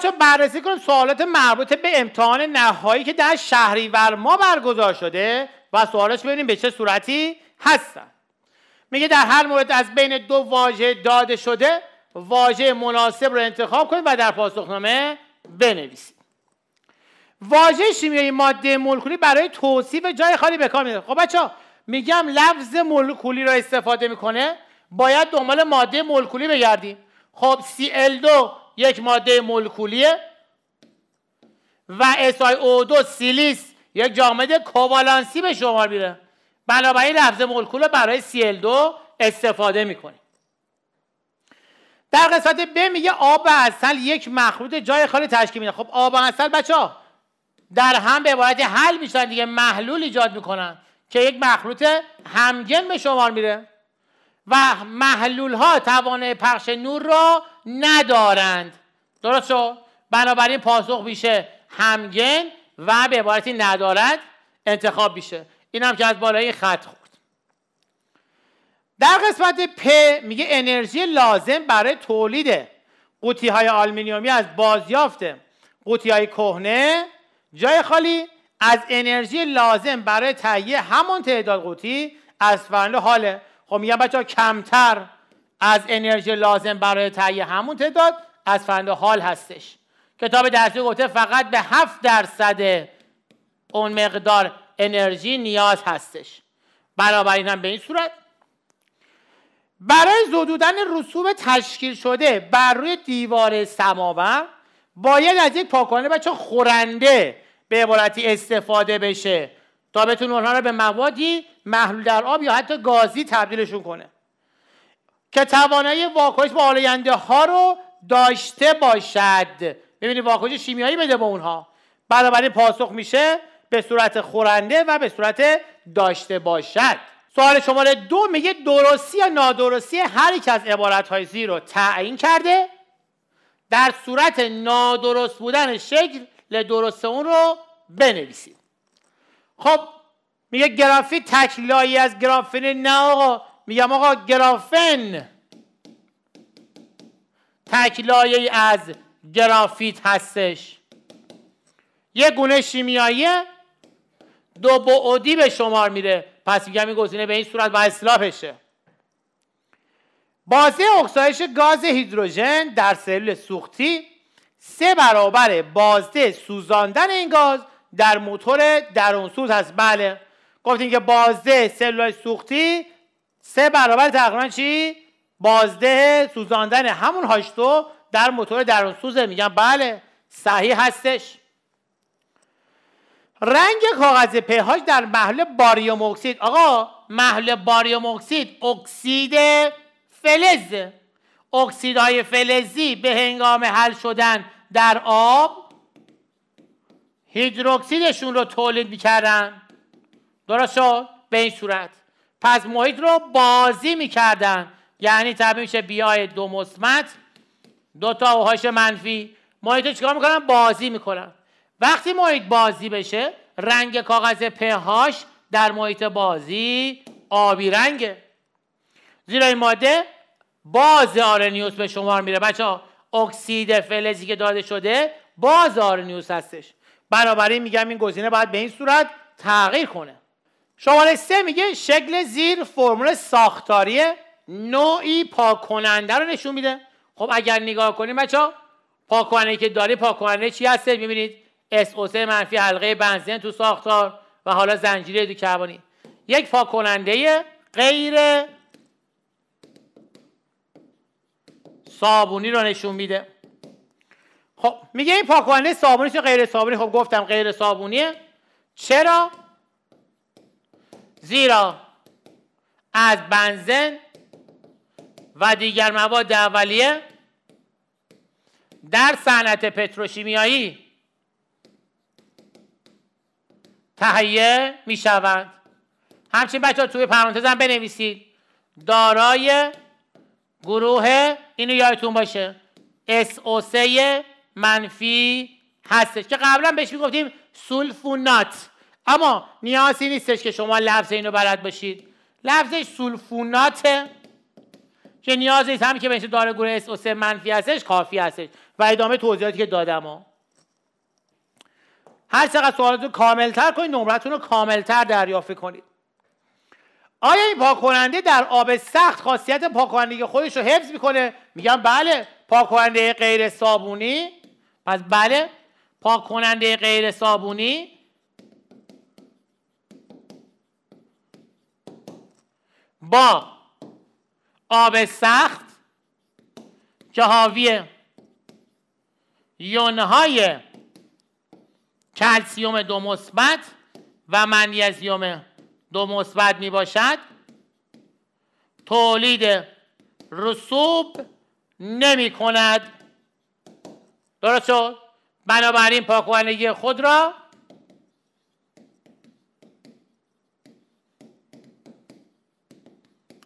بچه بررسی کنیم سوالات مربوط به امتحان نهایی که در شهریور ما برگزار شده و سوالش ببینیم به چه صورتی هستن میگه در هر مورد از بین دو واژه داده شده واژه مناسب رو انتخاب کنید و در پاسخنامه بنویسید واژه شیمیایی ماده مولکولی برای توصیف جای خالی به کار خب بچه میگم لفظ مولکولی رو استفاده میکنه باید دنبال ماده مولکولی بگردیم خب Cl2 یک ماده مولکولیه و او 2 سیلیس یک جامد کووالانسی به شمار میره بنابراین لفظ مولکول برای Cl2 استفاده میکنیم در قسمت ب میگه آب و اصل یک مخلوط جای خالی تشکیل میده خب آب و اصل بچه ها در هم به عبارت حل میشن دیگه محلول ایجاد میکنن که یک مخلوط همگن به شمار میره و محلول ها توانه پخش نور را ندارند درست شد؟ بنابراین پاسخ میشه همگن و به عبارتی ندارد انتخاب میشه این هم که از بالای خط خورد در قسمت پ میگه انرژی لازم برای تولید قوطی های آلمینیومی از بازیافت قوطی های کهنه جای خالی از انرژی لازم برای تهیه همون تعداد قوطی از فرنده حاله. خب میگم بچه کمتر از انرژی لازم برای تهیه همون تعداد از فند حال هستش کتاب درسی گفته فقط به 7 درصد اون مقدار انرژی نیاز هستش بنابراین هم به این صورت برای زدودن رسوب تشکیل شده بر روی دیوار سماوه باید از یک پاکانه بچه خورنده به عبارتی استفاده بشه تا بتونه اونها رو به موادی محلول در آب یا حتی گازی تبدیلشون کنه که توانایی واکنش با آلاینده ها رو داشته باشد ببینید واکنش شیمیایی بده به اونها بنابراین پاسخ میشه به صورت خورنده و به صورت داشته باشد سوال شماره دو میگه درستی یا نادرستی هر یک از عبارت های زیر رو تعیین کرده در صورت نادرست بودن شکل درست اون رو بنویسید خب میگه گرافی تکلایی از گرافین نه آقا میگم آقا گرافن تکلایی از گرافیت هستش یه گونه شیمیایی دو بعدی به شمار میره پس میگم این گزینه به این صورت و اصلاح بشه بازه اکسایش گاز هیدروژن در سلول سوختی سه برابر بازده سوزاندن این گاز در موتور درونسوز هست بله گفتیم که بازده سلولای سوختی سه برابر تقریبا چی بازده سوزاندن همون هاشتو در موتور درونسوزه میگن بله صحیح هستش رنگ کاغذ پهاش در محل باریوم اکسید آقا محل باریوم اکسید اکسید فلز اکسیدهای فلزی به هنگام حل شدن در آب هیدروکسیدشون رو تولید میکردن درست شد به این صورت پس محیط رو بازی میکردن یعنی تبدیل میشه بیای دو مثبت دو تا اوهاش منفی محیط رو چیکار میکنن بازی میکنن وقتی محیط بازی بشه رنگ کاغذ پهاش در محیط بازی آبی رنگه زیرا این ماده باز آرنیوس به شمار میره بچه ها اکسید فلزی که داده شده باز آرنیوس هستش بنابراین میگم این گزینه باید به این صورت تغییر کنه شماره سه میگه شکل زیر فرمول ساختاری نوعی پاککننده رو نشون میده خب اگر نگاه کنیم بچا پاک که داری پاکننده چی هست میبینید SO3 منفی حلقه بنزین تو ساختار و حالا زنجیره کربنی یک پاک غیر صابونی رو نشون میده خب میگه این پاکوانه کننده صابونی غیر صابونی خب گفتم غیر صابونیه چرا زیرا از بنزن و دیگر مواد اولیه در صنعت پتروشیمیایی تهیه می شوند همچنین بچه توی پرانتز هم بنویسید دارای گروه اینو یادتون باشه so منفی هستش که قبلا بهش میگفتیم سولفونات اما نیازی نیستش که شما لفظ اینو بلد باشید لفظش سولفوناته که نیاز نیست هم که بهش داره گروه اس منفی هستش کافی هستش و ادامه توضیحاتی که دادم ها هر چقدر سوالات رو کاملتر کنید نمرتون رو کاملتر دریافت کنید آیا این پاکننده در آب سخت خاصیت پاکنندگی خودش رو حفظ میکنه میگم بله پاکننده غیر صابونی پس بله پاک کننده غیر صابونی با آب سخت که حاوی یونهای کلسیوم دو مثبت و منیزیوم دو مثبت می باشد تولید رسوب نمی کند درست شد بنابراین پاکوانگی خود را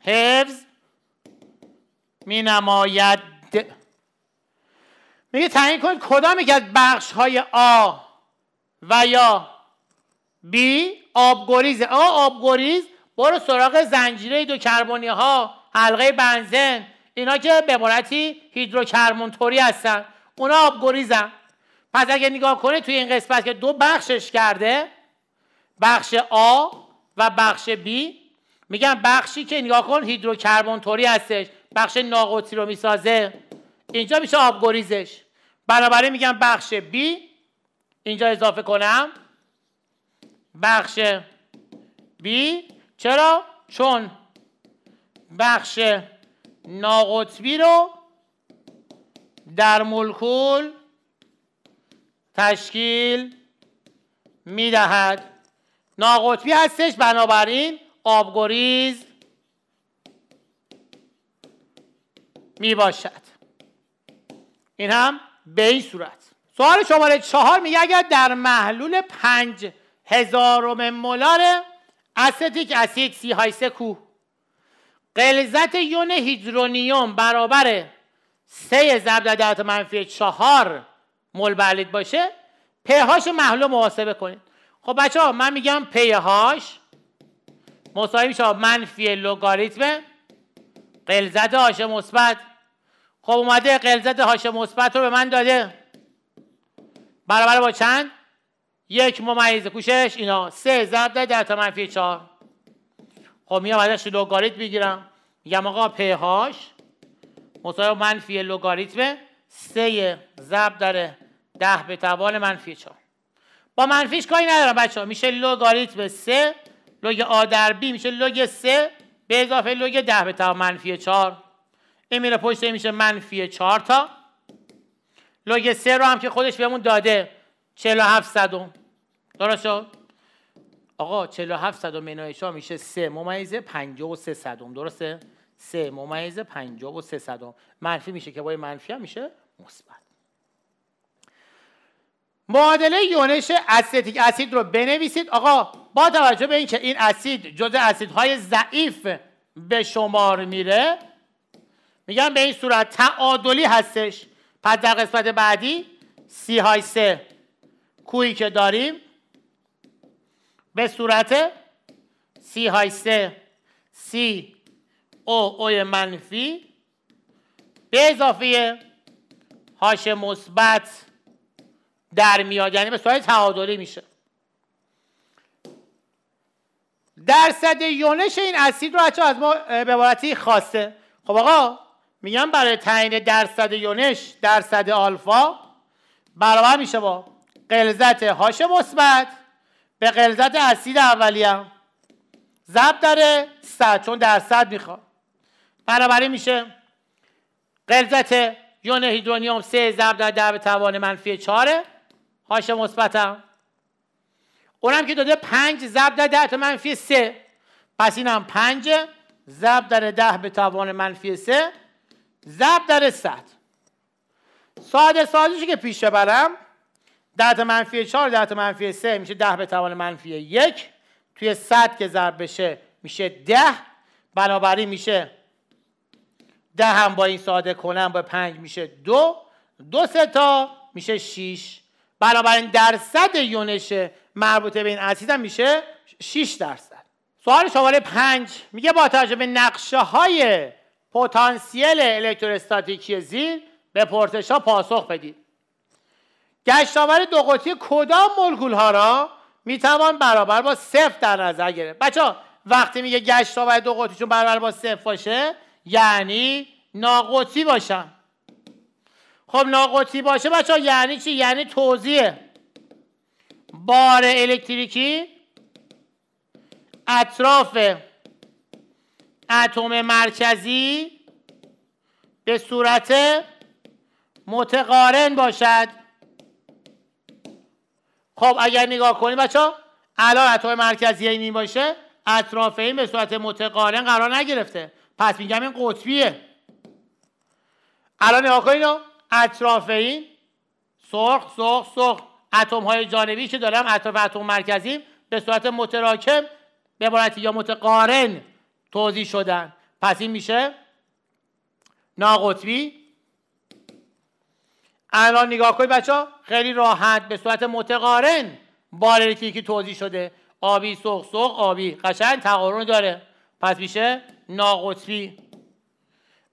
حفظ می نماید میگه تعیین کنید کدام یک از بخش های آ و یا B آبگریز آ آبگریز برو سراغ زنجیره دو کربنی ها حلقه بنزن اینا که به عبارتی هیدروکربونتوری هستن اونا گریزن پس اگه نگاه کنه توی این قسمت که دو بخشش کرده بخش آ و بخش B میگن بخشی که نگاه کن هیدروکربونتوری هستش بخش ناقوتی رو میسازه اینجا میشه گریزش بنابراین میگم بخش B اینجا اضافه کنم بخش B چرا؟ چون بخش ناقطبی رو در ملکول تشکیل میدهد ناقطبی هستش بنابراین آبگریز میباشد این هم به این صورت سوال شماره چهار میگه اگر در محلول پنج هزارم مولار استیک اسید سی های سکو قلزت یون هیدرونیوم برابر سه ضرب در درجات منفی چهار مول بلید باشه پیهاش محلو محاسبه کنید خب بچه ها من میگم هاش مساوی میشه منفی لوگاریتم قلزت هاش مثبت خب اومده قلزت هاش مثبت رو به من داده برابر با چند یک ممیز کوشش اینا سه ضرب در درجات منفی چهار خب میام ازش لوگاریتم میگیرم میگم آقا هاش مساوی منفی لگاریتم 3 ضرب در 10 به توان منفی 4 با منفیش کاری ندارم بچه ها میشه لگاریتم 3 لگ آ در بی میشه لگ 3 به اضافه لگ 10 به توان منفی 4 این میره پشت میشه منفی 4 تا لگ 3 رو هم که خودش بهمون داده 47 درسته؟ درست شد آقا 47 صدم منایشا میشه 3 ممیزه 53 درسته سه ممیز 50 و سه منفی میشه که با منفی هم میشه مثبت معادله یونش استیک اسید رو بنویسید آقا با توجه به اینکه این اسید جزء اسیدهای ضعیف به شمار میره میگم به این صورت تعادلی هستش پس در قسمت بعدی سی های سه کویی که داریم به صورت سی های سه سی او او منفی به اضافه هاش مثبت در میاد یعنی به صورت تعادلی میشه درصد یونش این اسید رو بچه از ما به عبارتی خواسته خب آقا میگم برای تعیین درصد یونش درصد آلفا برابر میشه با قلزت هاش مثبت به قلزت اسید اولیه ضرب داره صد چون درصد میخواد برابری میشه غلظت یون هیدرونیوم 3 ضرب در 10 به توان منفی 4 هاش مثبتم اونم که داده 5 ضرب در 10 تا منفی 3 پس اینم 5 ضرب در 10 به توان منفی 3 ضرب در 100 ساده سازیشی که پیش ببرم 10 تا منفی 4 10 تا منفی 3 میشه 10 به توان منفی 1 توی 100 که ضرب بشه میشه 10 بنابراین میشه ده هم با این ساده کنم با پنج میشه دو دو سه تا میشه شیش این درصد یونش مربوطه به این اسید هم میشه 6 درصد سوال شماره پنج میگه با توجه به نقشه های پتانسیل الکتروستاتیکی زیر به پرسش ها پاسخ بدید گشتاور دو قطبی کدام ملکول ها را میتوان برابر با صفر در نظر گرفت بچه ها وقتی میگه گشتاور دو چون برابر با صفر باشه یعنی ناقطی باشم خب ناقطی باشه بچه یعنی چی؟ یعنی توضیح بار الکتریکی اطراف اتم مرکزی به صورت متقارن باشد خب اگر نگاه کنیم بچه الان اتم مرکزی این باشه اطراف این به صورت متقارن قرار نگرفته پس میگم این قطبیه الان نگاه کنید اطراف این سرخ سرخ سرخ اتم های جانبی که دارم اطراف اتم مرکزی به صورت متراکم به عبارتی یا متقارن توضیح شدن پس این میشه ناقطبی الان نگاه کنید بچه خیلی راحت به صورت متقارن بالرکی که توضیح شده آبی سرخ سرخ آبی قشنگ تقارن داره پس میشه ناقطبی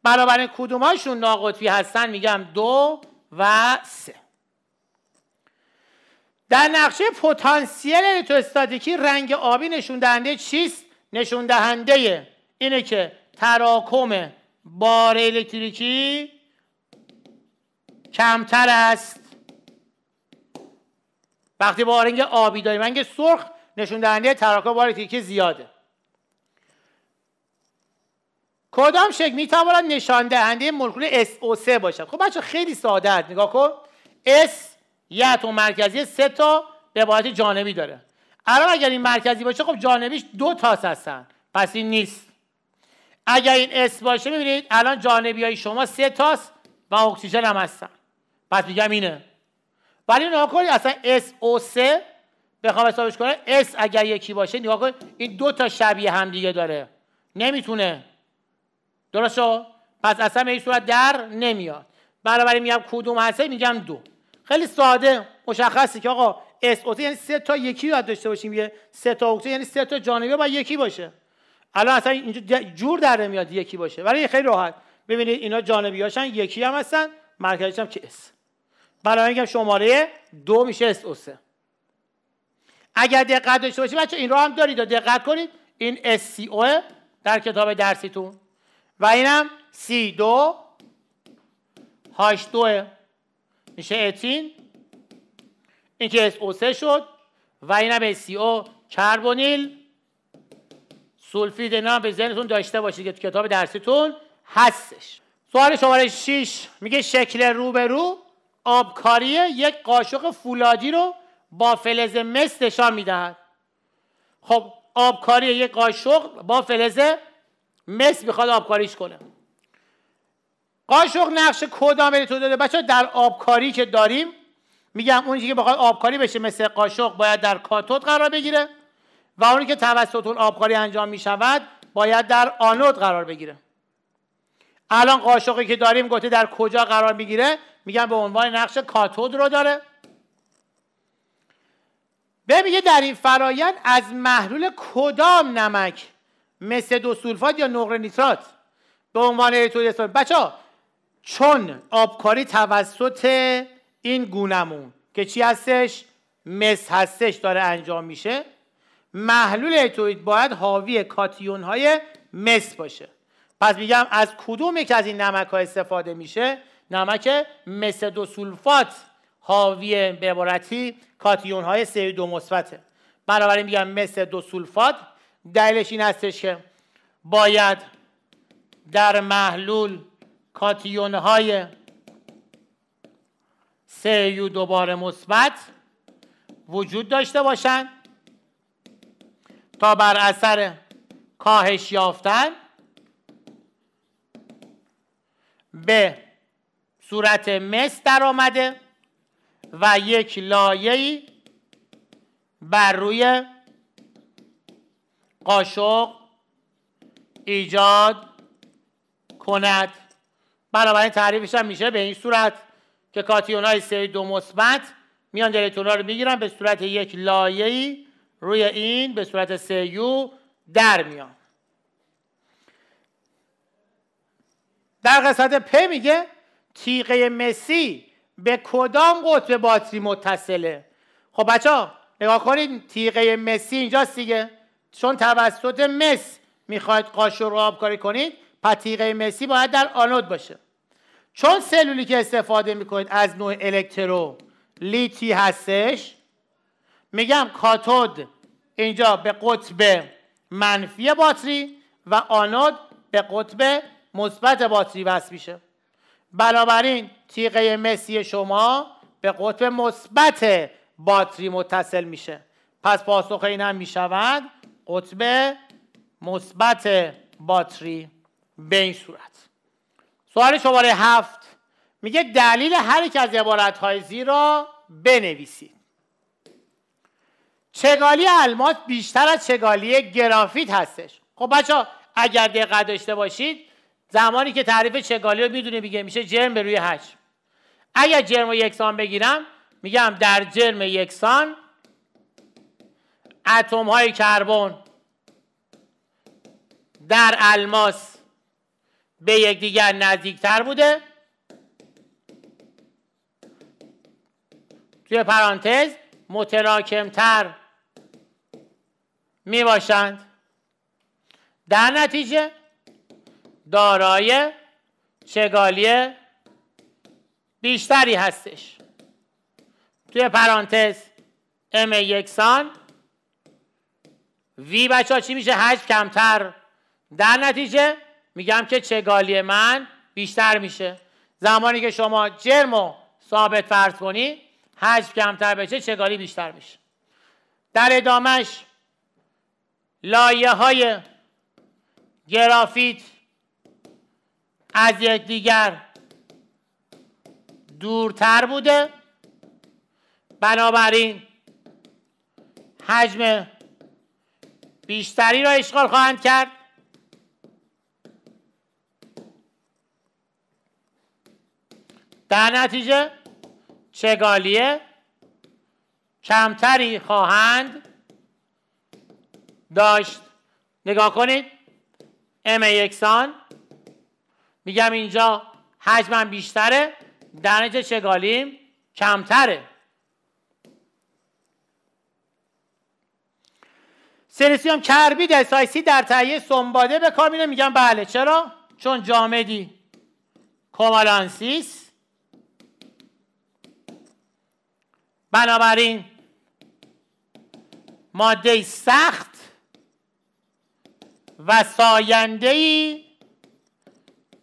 برابر کدوماشون ناقطبی هستن میگم دو و سه در نقشه پتانسیل الکتروستاتیکی رنگ آبی نشون دهنده چیست نشون دهنده اینه که تراکم بار الکتریکی کمتر است وقتی رنگ آبی داریم رنگ سرخ نشون دهنده تراکم بار الکتریکی زیاده کدام شکل می تواند نشان دهنده مولکول SO3 باشد خب بچه خیلی ساده است نگاه کن S یه اتم مرکزی سه تا به عبارت جانبی داره الان اگر این مرکزی باشه خب جانبیش دو تاس هستن پس این نیست اگر این S باشه میبینید الان جانبی های شما سه تاست و اکسیژن هم هستن پس میگم اینه ولی نگاه کنی اصلا SO3 بخوام حسابش کنم S اگر یکی باشه نگاه این دو تا شبیه هم دیگه داره نمیتونه درست شد پس اصلا به این صورت در نمیاد بنابراین میگم کدوم هسته میگم دو خیلی ساده مشخصه که آقا اس او یعنی سه تا یکی باید داشته باشیم یه سه تا اوته یعنی سه تا جانبه با یکی باشه الان اصلا اینجا جور در نمیاد یکی باشه ولی خیلی راحت ببینید اینا جانبی هاشن یکی هم هستن مرکزش هم که اس برای میگم شماره دو میشه اس او سه اگر دقت داشته باشید بچه این رو هم دارید دقت کنید این اس سی او در کتاب درسیتون و اینم سی دو هاش دوه میشه اتین این که او سه شد و اینم او کربونیل سولفید نام به ذهنتون داشته باشید که تو کتاب درسیتون هستش سوال شماره 6 میگه شکل رو به رو آبکاری یک قاشق فولادی رو با فلز مس نشان میدهد خب آبکاری یک قاشق با فلز مس میخواد آبکاریش کنه قاشق نقش کدام تو داده بچه در آبکاری که داریم میگم اونی که بخواد آبکاری بشه مثل قاشق باید در کاتود قرار بگیره و اونی که توسط اون آبکاری انجام میشود باید در آنود قرار بگیره الان قاشقی که داریم گفته در کجا قرار میگیره میگم به عنوان نقش کاتود رو داره به میگه در این فرایند از محلول کدام نمک مثل دو سولفات یا نقره نیترات به عنوان استفاده بچه ها چون آبکاری توسط این گونمون که چی هستش مس هستش داره انجام میشه محلول ایتوید باید حاوی کاتیون های مس باشه پس میگم از کدوم یکی از این نمک ها استفاده میشه نمک مس دو سولفات حاوی به عبارتی کاتیون های سری دو مثبته بنابراین میگم مس دو سولفات دلیلش این هستش که باید در محلول کاتیون های سیو دوباره مثبت وجود داشته باشند تا بر اثر کاهش یافتن به صورت مس در آمده و یک لایه بر روی قاشق ایجاد کند بنابراین تعریفش هم میشه به این صورت که کاتیون های سری دو مثبت میان الکترون رو میگیرن به صورت یک لایه روی این به صورت یو در میان در قسمت پ میگه تیغه مسی به کدام قطب باتری متصله خب بچه ها نگاه کنید تیغه مسی اینجاست دیگه چون توسط مس میخواید قاشق رو آبکاری کنید پتیقه مسی باید در آنود باشه چون سلولی که استفاده میکنید از نوع الکترو لیتی هستش میگم کاتود اینجا به قطب منفی باتری و آنود به قطب مثبت باتری وصل میشه بنابراین تیغه مسی شما به قطب مثبت باتری متصل میشه پس پاسخ این هم میشود قطب مثبت باتری به این صورت سوال شماره هفت میگه دلیل هر یک از عبارتهای را بنویسید چگالی الماس بیشتر از چگالی گرافیت هستش خب بچه اگر دقت داشته باشید زمانی که تعریف چگالی رو میدونه میگه میشه جرم به روی هش اگر جرم رو یکسان بگیرم میگم در جرم یکسان اتم های کربن در الماس به یکدیگر نزدیکتر بوده توی پرانتز متراکمتر می باشند در نتیجه دارای چگالی بیشتری هستش توی پرانتز ام یکسان وی بچه ها چی میشه حجم کمتر در نتیجه میگم که چگالی من بیشتر میشه زمانی که شما جرم ثابت فرض کنی حجم کمتر بشه چگالی بیشتر میشه در ادامش لایه های گرافیت از دیگر دورتر بوده بنابراین حجم بیشتری را اشغال خواهند کرد در نتیجه چگالیه کمتری خواهند داشت نگاه کنید ام یکسان میگم اینجا حجمم بیشتره در نتیجه چگالیم کمتره سلسیوم کربید اسایسی در تهیه سنباده به کار میره بله چرا چون جامدی کومالانسیس بنابراین ماده سخت و ساینده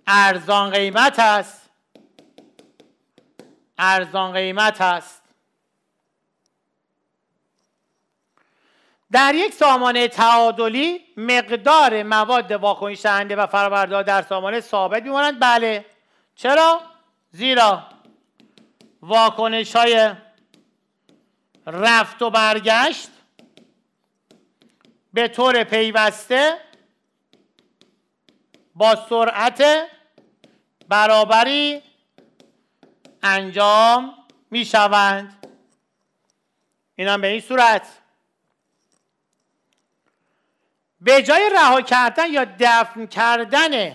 ارزان قیمت است ارزان قیمت است در یک سامانه تعادلی مقدار مواد واکنش دهنده و فرآورده در سامانه ثابت میمانند بله چرا زیرا واکنش های رفت و برگشت به طور پیوسته با سرعت برابری انجام می شوند این هم به این صورت به جای رها کردن یا دفن کردن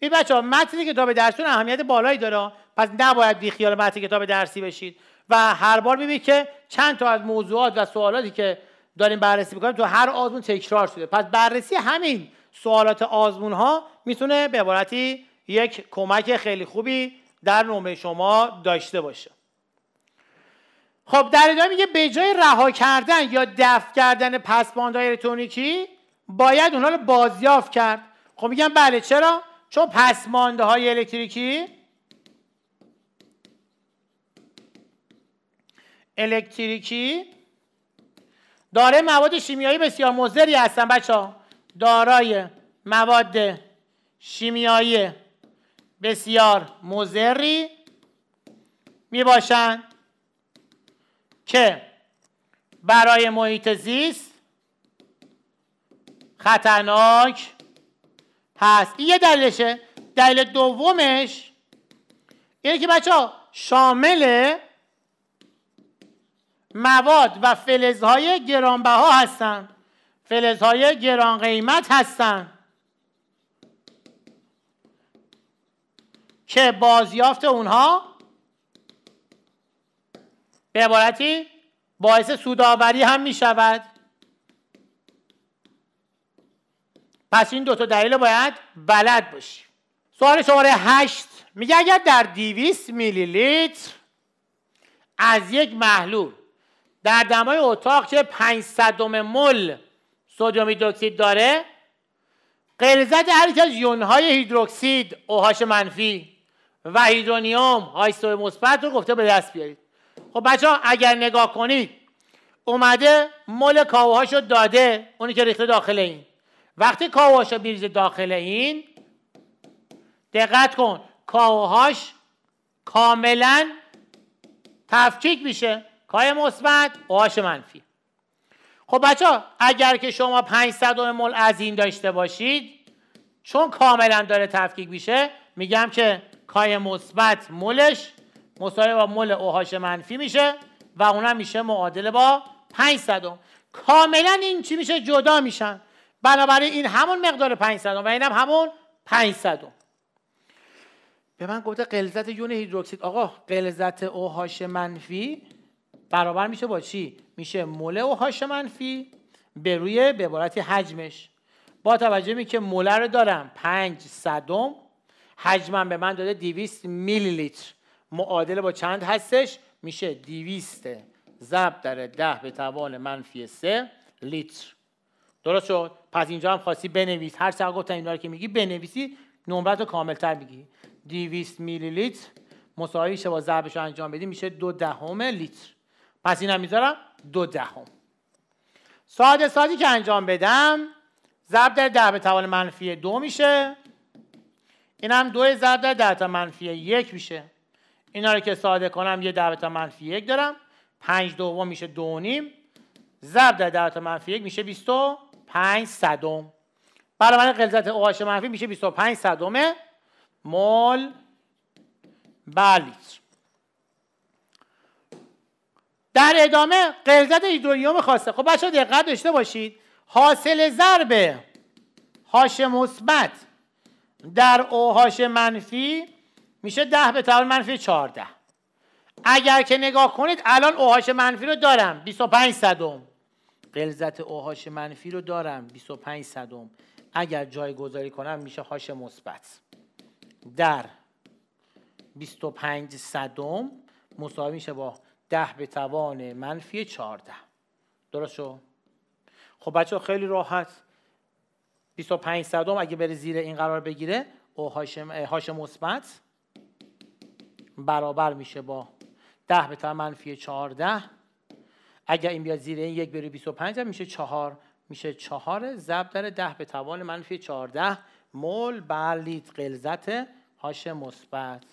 می بچه ها متن کتاب درسون اهمیت بالایی داره پس نباید بیخیال متن کتاب درسی بشید و هر بار ببینید که چند تا از موضوعات و سوالاتی که داریم بررسی میکنیم تو هر آزمون تکرار شده پس بررسی همین سوالات آزمون ها میتونه به عبارتی یک کمک خیلی خوبی در نمره شما داشته باشه خب در ادامه میگه به جای رها کردن یا دفع کردن پسماندهای الکترونیکی باید اونها رو بازیافت کرد خب میگم بله چرا چون پسمانده های الکتریکی الکتریکی داره مواد شیمیایی بسیار مذری هستن بچه دارای مواد شیمیایی بسیار مذری می باشن که برای محیط زیست خطرناک هست این یه دلیلشه دلیل دومش اینه که بچه ها شامل مواد و فلزهای گرانبها هستن فلزهای گران قیمت هستن که بازیافت اونها به عبارتی باعث سودآوری هم می شود پس این تا دلیل باید بلد باشی سوال شماره هشت میگه اگر در دیویس میلی لیتر از یک محلول در دمای اتاق که 500 مل سودیوم هیدروکسید داره غلظت هر یک از یونهای هیدروکسید اوهاش منفی و هیدرونیوم هایستو مثبت رو گفته به دست بیارید خب بچه ها اگر نگاه کنید اومده مل کاوهاش رو داده اونی که ریخته داخل این وقتی رو میریزه داخل این دقت کن کاوهاش کاملا تفکیک میشه کای مثبت اوهاش منفی خب بچه ها اگر که شما 500 مول از این داشته باشید چون کاملا داره تفکیک میشه میگم که کای مثبت مولش مساوی با مول اوهاش منفی میشه و اونم میشه معادله با 500 کاملا این چی میشه جدا میشن بنابراین این همون مقدار 500 و اینم همون 500 به من گفته غلظت یون هیدروکسید آقا غلظت هاش منفی برابر میشه با چی میشه مول هاش منفی به روی به عبارت حجمش با توجه می که مول رو دارم 500 حجمم به من داده 200 میلی لیتر معادله با چند هستش میشه 200 ضرب در 10 به توان منفی 3 لیتر درست شد پس اینجا هم خواستی بنویس هر چقدر گفتم اینا رو که میگی بنویسی نمرت رو کاملتر میگی 200 میلی لیتر مساوی شه با ضربش انجام بدی. میشه دو دهم لیتر پس اینم میذارم دو دهم ساده سادی که انجام بدم ضرب در ده به توان منفی دو میشه این هم دو ضرب در ده تا منفی یک میشه اینا رو که ساده کنم یه ده تا منفی یک دارم پنج دوم میشه دو نیم ضرب در ده تا منفی یک میشه بیست و 25 صدم برابر غلظت اوهاش منفی میشه 25 صدم مول بر بله. لیتر در ادامه غلظت هیدرونیوم خواسته خب بچه‌ها دقت داشته باشید حاصل ضرب هاش مثبت در اوهاش منفی میشه 10 به طور منفی 14 اگر که نگاه کنید الان اوهاش منفی رو دارم 25 صدم قلزت اوهاش منفی رو دارم 25 صدم اگر جایگذاری کنم میشه هاش مثبت در 25 صدم مساوی میشه با 10 به توان منفی 14 درست خب بچه خیلی راحت 25 صدم اگه بره زیر این قرار بگیره او هاش مثبت برابر میشه با 10 به توان منفی 14 اگر این بیاد زیر این یک بری 25 میشه چهار میشه چهار ضرب در ده به توان منفی 14 مول بر قلزت هاش مثبت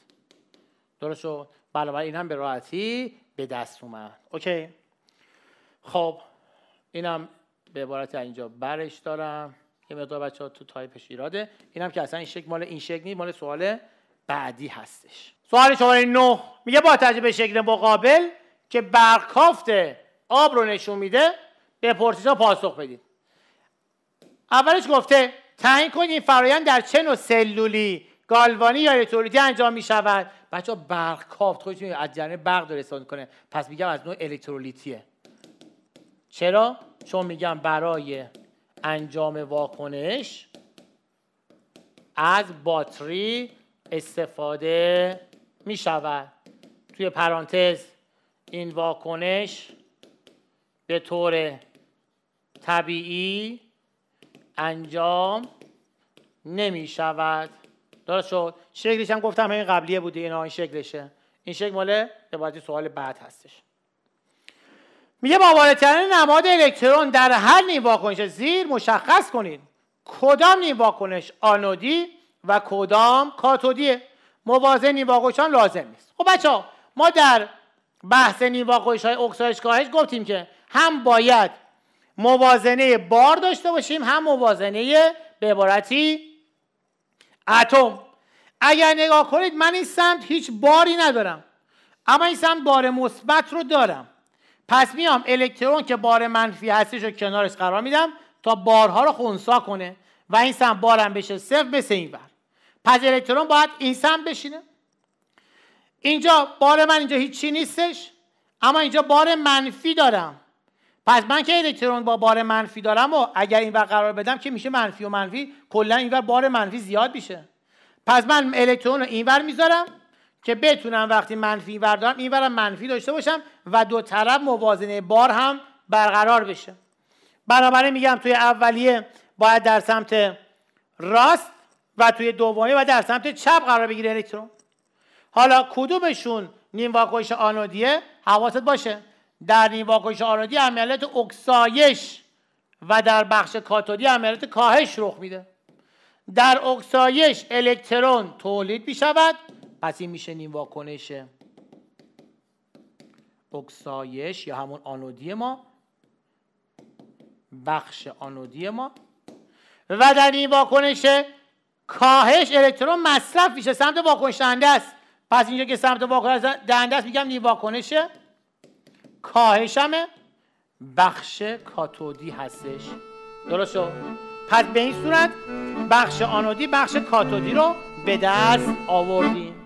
درست شد بله این هم به راحتی به دست اومد اوکی خب اینم به عبارت اینجا برش دارم یه مقدار بچه ها تو تایپش ایراده اینم که اصلا این شکل مال این شکل نیست مال سوال بعدی هستش سوال شماره 9 میگه با تجربه به شکل مقابل که برکافته آب رو نشون میده به ها پاسخ بدید اولش گفته تعیین کنید این فرایند در چه نوع سلولی گالوانی یا الکترولیتی انجام می شود بچه برق کافت خودتون از جریان برق داره استفاده کنه پس میگم از نوع الکترولیتیه چرا چون میگم برای انجام واکنش از باتری استفاده می شود توی پرانتز این واکنش به طور طبیعی انجام نمی شود درست شد شکلش هم گفتم همین قبلیه بوده اینا این شکلشه این شکل مال عبارتی سوال بعد هستش میگه ترین نماد الکترون در هر نیم زیر مشخص کنید کدام نیم واکنش آنودی و کدام کاتودیه موازه نیم لازم نیست خب بچه ما در بحث نیم واکنش های اکسایش کاهش گفتیم که هم باید موازنه بار داشته باشیم هم موازنه به عبارتی اتم اگر نگاه کنید من این سمت هیچ باری ندارم اما این سمت بار مثبت رو دارم پس میام الکترون که بار منفی هستش رو کنارش قرار میدم تا بارها رو خونسا کنه و این سمت بارم بشه صفر مثل این بر پس الکترون باید این سمت بشینه اینجا بار من اینجا هیچی نیستش اما اینجا بار منفی دارم پس من که الکترون با بار منفی دارم و اگر این قرار بدم که میشه منفی و منفی کلا اینور بار منفی زیاد میشه پس من الکترون رو اینور میذارم که بتونم وقتی منفی اینور دارم اینورم منفی داشته باشم و دو طرف موازنه بار هم برقرار بشه بنابراین میگم توی اولیه باید در سمت راست و توی دومی و در سمت چپ قرار بگیره الکترون حالا کدومشون نیم واکنش آنودیه حواست باشه در این واکنش آرادی عملیات اکسایش و در بخش کاتودی عملیات کاهش رخ میده در اکسایش الکترون تولید میشود، پس این میشه نیم واکنش اکسایش یا همون آنودی ما بخش آنودی ما و در این واکنش کاهش الکترون مصرف میشه سمت واکنش دهنده است پس اینجا که سمت واکنش دهنده است میگم نیم واکنش کاهشمه بخش کاتودی هستش درست شد پس به این صورت بخش آنودی بخش کاتودی رو به دست آوردیم